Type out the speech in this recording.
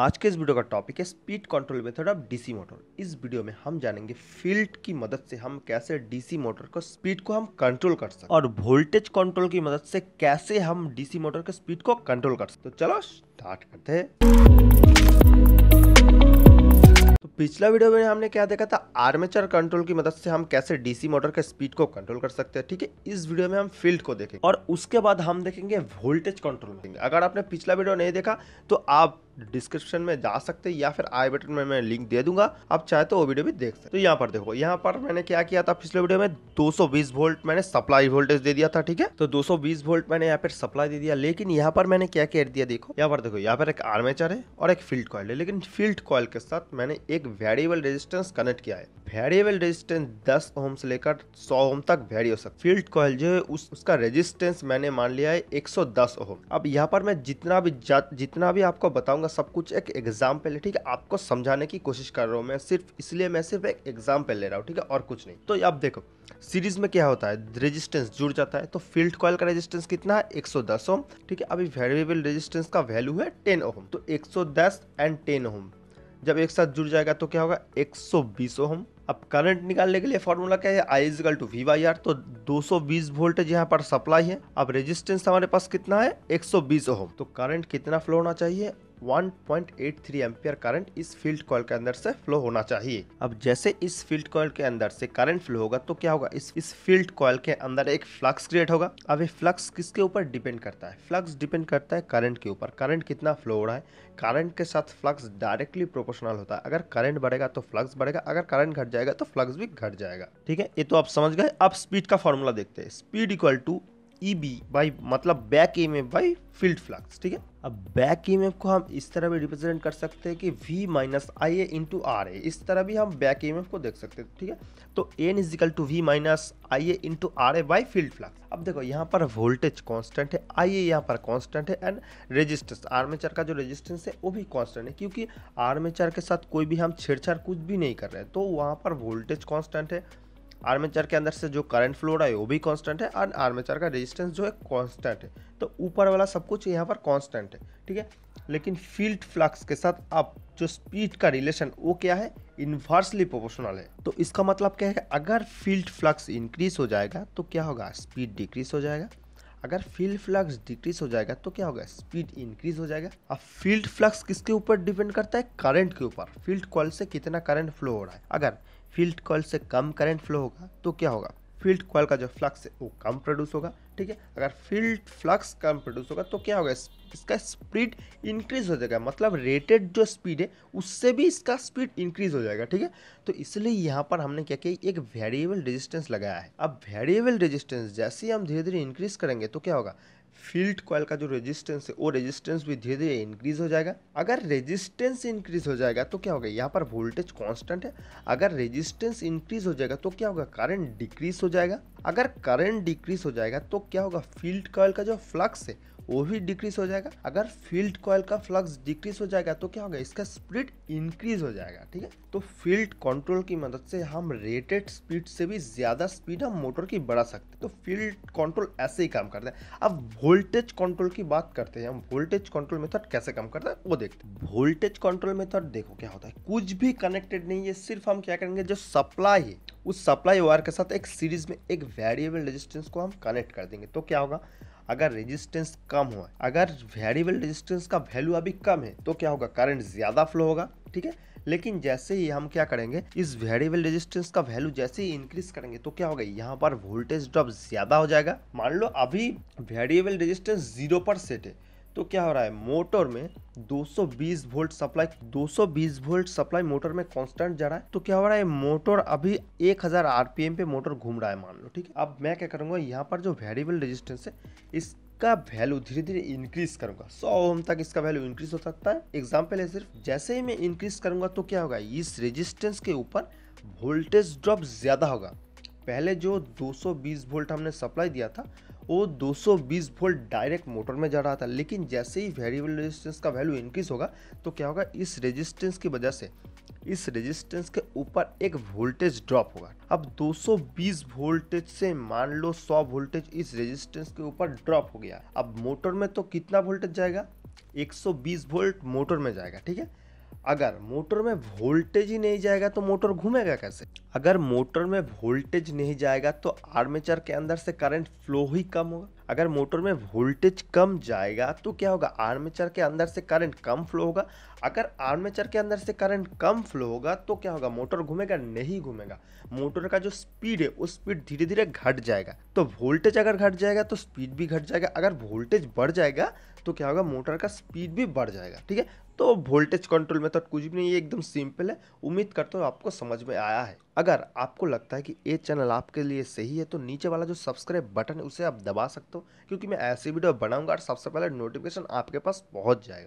आज के इस वीडियो का टॉपिक है speed control method of DC motor इस वीडियो में हम जानेंगे फील्ड की मदद से हम कैसे डीसी मोटर को स्पीड को हम कंट्रोल कर सकते और वोल्टेज कंट्रोल की मदद से कैसे हम डीसी मोटर के स्पीड को कंट्रोल कर सकते तो चलो स्टार्ट करते हैं तो पिछला वीडियो में हमने क्या देखा था आर्मेचर कंट्रोल की मदद से हम कैसे डीसी मोटर के स्पीड को कंट्रोल कर सकते हैं ठीक है इस वीडियो में हम फील्ड को देखेंगे और उसके बाद हम देखेंगे वोल्टेज कंट्रोल अगर आपने पिछला वीडियो नहीं देखा तो आप डिस्क्रिप्शन में जा सकते हैं या फिर आई बटन में मैं लिंक दे दूंगा आप चाहे तो वो वीडियो भी देख सकते तो यहाँ पर देखो यहाँ पर मैंने क्या किया था पिछले वीडियो में 220 वोल्ट मैंने सप्लाई वोल्टेज दे दिया था ठीक है तो 220 वोल्ट मैंने यहाँ पर सप्लाई दे दिया लेकिन यहाँ पर मैंने क्या कर दिया देखो यहाँ पर देखो यहाँ पर एक आर्मेचर है और एक फील्ड कॉल है लेकिन फील्ड कॉल के साथ मैंने एक वेरिएबल रेजिस्टेंस कनेक्ट किया है वेरिएबल रेजिस्टेंस दस ओम से लेकर सौ ओम तक वेरी हो सकता फील्ड कॉयल जो है उस, उसका रेजिस्टेंस मैंने मान लिया है 110 ओम अब यहाँ पर मैं जितना भी जितना भी आपको बताऊंगा बताऊंगा सब कुछ एक एग्जाम्पल है ठीक है आपको समझाने की कोशिश कर रहा हूँ मैं सिर्फ इसलिए मैं सिर्फ एक एग्जाम्पल ले रहा हूँ ठीक है और कुछ नहीं तो अब देखो सीरीज में क्या होता है रेजिस्टेंस जुड़ जाता है तो फील्ड कॉल का रेजिस्टेंस कितना है 110 ओम ठीक है अभी वेरिएबल रेजिस्टेंस का वैल्यू है 10 ओम तो 110 एंड 10 ओम जब एक साथ जुड़ जाएगा तो क्या होगा 120 ओम अब करंट निकालने के लिए फॉर्मूला क्या है I equal to V by R तो 220 वोल्टेज यहाँ पर सप्लाई है अब रेजिस्टेंस हमारे पास कितना है 120 ओम तो करंट कितना फ्लो होना चाहिए 1.83 एम्पियर करंट इस फील्ड कॉल के अंदर से फ्लो होना चाहिए अब जैसे इस फील्ड कॉल के अंदर से करंट फ्लो होगा तो क्या होगा इस इस फील्ड कॉल के अंदर एक फ्लक्स क्रिएट होगा अब ये फ्लक्स किसके ऊपर डिपेंड करता है फ्लक्स डिपेंड करता है करंट के ऊपर करंट कितना फ्लो हो रहा है करंट के साथ फ्लक्स डायरेक्टली प्रोपोर्शनल होता है अगर करंट बढ़ेगा तो फ्लक्स बढ़ेगा अगर करंट घट जाएगा तो फ्लक्स भी घट जाएगा ठीक है ये तो आप समझ गए अब स्पीड का फॉर्मूला देखते हैं speed equal to E e B by मतलब back E M by field flux ठीक है अब बैक ई e को हम इस तरह भी रिप्रेजेंट कर सकते हैं कि V minus I A into R A इस तरह भी हम बैक ई e को देख सकते हैं ठीक है तो N equal to V minus I A into R A by field flux अब देखो यहाँ पर वोल्टेज कांस्टेंट है आई ए यहाँ पर कांस्टेंट है एंड रेजिस्टेंस आर्मेचर का जो रेजिस्टेंस है वो भी कांस्टेंट है क्योंकि आर्मेचर के साथ कोई भी हम छेड़छाड़ कुछ भी नहीं कर रहे हैं तो वहाँ पर वोल्टेज कॉन्स्टेंट है आर्मेचर के अंदर से जो करंट फ्लो रहा है वो भी कांस्टेंट है और आर्मेचर का रेजिस्टेंस जो है कांस्टेंट है तो ऊपर वाला सब कुछ यहाँ पर कांस्टेंट है ठीक है लेकिन फील्ड फ्लक्स के साथ अब जो स्पीड का रिलेशन वो क्या है इन्वर्सली प्रोपोर्शनल है तो इसका मतलब क्या है अगर फील्ड फ्लक्स इंक्रीज हो जाएगा तो क्या होगा स्पीड डिक्रीज हो जाएगा अगर फील्ड फ्लक्स डिक्रीज हो जाएगा तो क्या होगा स्पीड इंक्रीज हो जाएगा अब फील्ड फ्लक्स किसके ऊपर डिपेंड करता है करंट के ऊपर फील्ड कॉल से कितना करंट फ्लो हो रहा है अगर फील्ड कॉल से कम करंट फ्लो होगा तो क्या होगा फील्ड कॉल का जो फ्लक्स है वो कम प्रोड्यूस होगा ठीक है अगर फील्ड फ्लक्स कम प्रोड्यूस होगा तो क्या होगा इसका स्पीड इंक्रीज हो जाएगा मतलब रेटेड जो स्पीड है उससे भी इसका स्पीड इंक्रीज हो जाएगा ठीक है तो इसलिए यहाँ पर हमने क्या किया एक वेरिएबल रेजिस्टेंस लगाया है अब वेरिएबल रेजिस्टेंस जैसे ही हम धीरे धीरे इंक्रीज करेंगे तो क्या होगा फील्ड कॉयल का जो रेजिस्टेंस है वो रेजिस्टेंस भी धीरे धीरे इंक्रीज हो जाएगा अगर रेजिस्टेंस इंक्रीज हो जाएगा तो क्या होगा यहाँ पर वोल्टेज कांस्टेंट है अगर रेजिस्टेंस इंक्रीज हो जाएगा तो क्या होगा करंट डिक्रीज हो जाएगा अगर करंट डिक्रीज हो जाएगा तो क्या होगा फील्ड कॉयल का जो फ्लक्स है वो भी डिक्रीज हो जाएगा अगर फील्ड कॉयल का फ्लक्स डिक्रीज हो जाएगा तो क्या होगा इसका स्पीड इंक्रीज हो जाएगा ठीक है तो फील्ड कंट्रोल की मदद से हम रेटेड स्पीड से भी ज़्यादा स्पीड हम मोटर की बढ़ा सकते हैं तो फील्ड कंट्रोल ऐसे ही काम करता है अब वोल्टेज कंट्रोल की बात करते हैं हम वोल्टेज कंट्रोल मेथड कैसे काम करता है वो देखते हैं वोल्टेज कंट्रोल मेथड देखो क्या होता है कुछ भी कनेक्टेड नहीं है सिर्फ हम क्या करेंगे जो सप्लाई है उस सप्लाई वायर के साथ एक सीरीज में एक वेरिएबल रेजिस्टेंस को हम कनेक्ट कर देंगे तो क्या होगा अगर रेजिस्टेंस कम हो अगर वेरिएबल रेजिस्टेंस का वैल्यू अभी कम है तो क्या होगा करंट ज़्यादा फ्लो होगा ठीक है लेकिन जैसे ही हम क्या करेंगे इस वेरिएबल रेजिस्टेंस का वैल्यू जैसे ही इंक्रीज करेंगे तो क्या होगा यहाँ पर वोल्टेज ड्रॉप ज़्यादा हो जाएगा मान लो अभी वेरिएबल रेजिस्टेंस जीरो पर सेट है तो क्या हो रहा है मोटर में 220 volt supply 220 volt supply motor में कांस्टेंट जा रहा है तो क्या हो रहा है मोटर अभी 1000 आरपीएम पे मोटर घूम रहा है मान लो ठीक है अब मैं क्या करूंगा यहाँ पर जो वेरिएबल रेजिस्टेंस है इस इसका वैल्यू धीरे धीरे इंक्रीज करूंगा सौ ओम तक इसका वैल्यू इंक्रीज हो सकता है एग्जाम्पल है सिर्फ जैसे ही मैं इंक्रीज करूंगा तो क्या होगा इस रेजिस्टेंस के ऊपर वोल्टेज ड्रॉप ज़्यादा होगा पहले जो 220 वोल्ट हमने सप्लाई दिया था वो 220 वोल्ट डायरेक्ट मोटर में जा रहा था लेकिन जैसे ही वेरिएबल रेजिस्टेंस का वैल्यू इंक्रीज होगा तो क्या होगा इस रेजिस्टेंस की वजह से इस रेजिस्टेंस के ऊपर एक वोल्टेज ड्रॉप होगा अब 220 वोल्टेज से मान लो 100 वोल्टेज इस रेजिस्टेंस के ऊपर ड्रॉप हो गया अब मोटर में तो कितना वोल्टेज जाएगा 120 वोल्ट मोटर में जाएगा ठीक है अगर मोटर में वोल्टेज ही नहीं जाएगा तो मोटर घूमेगा कैसे अगर मोटर में वोल्टेज नहीं जाएगा तो आर्मेचर के अंदर से करंट फ्लो ही कम होगा अगर मोटर में वोल्टेज कम जाएगा तो क्या होगा आर्मेचर के अंदर से करंट कम फ्लो होगा अगर आर्मेचर के अंदर से करंट कम फ्लो होगा तो क्या होगा मोटर घूमेगा नहीं घूमेगा मोटर का जो स्पीड है वो स्पीड धीरे धीरे घट जाएगा तो वोल्टेज अगर घट जाएगा तो स्पीड भी घट जाएगा अगर वोल्टेज बढ़ जाएगा तो क्या होगा मोटर का स्पीड भी बढ़ जाएगा ठीक है तो वोल्टेज कंट्रोल मेथड कुछ भी नहीं ये एकदम सिंपल है उम्मीद करता हूँ आपको समझ में आया है अगर आपको लगता है कि ये चैनल आपके लिए सही है तो नीचे वाला जो सब्सक्राइब बटन है उसे आप दबा सकते हो क्योंकि मैं ऐसी वीडियो बनाऊंगा और सबसे पहले नोटिफिकेशन आपके पास पहुँच जाएगा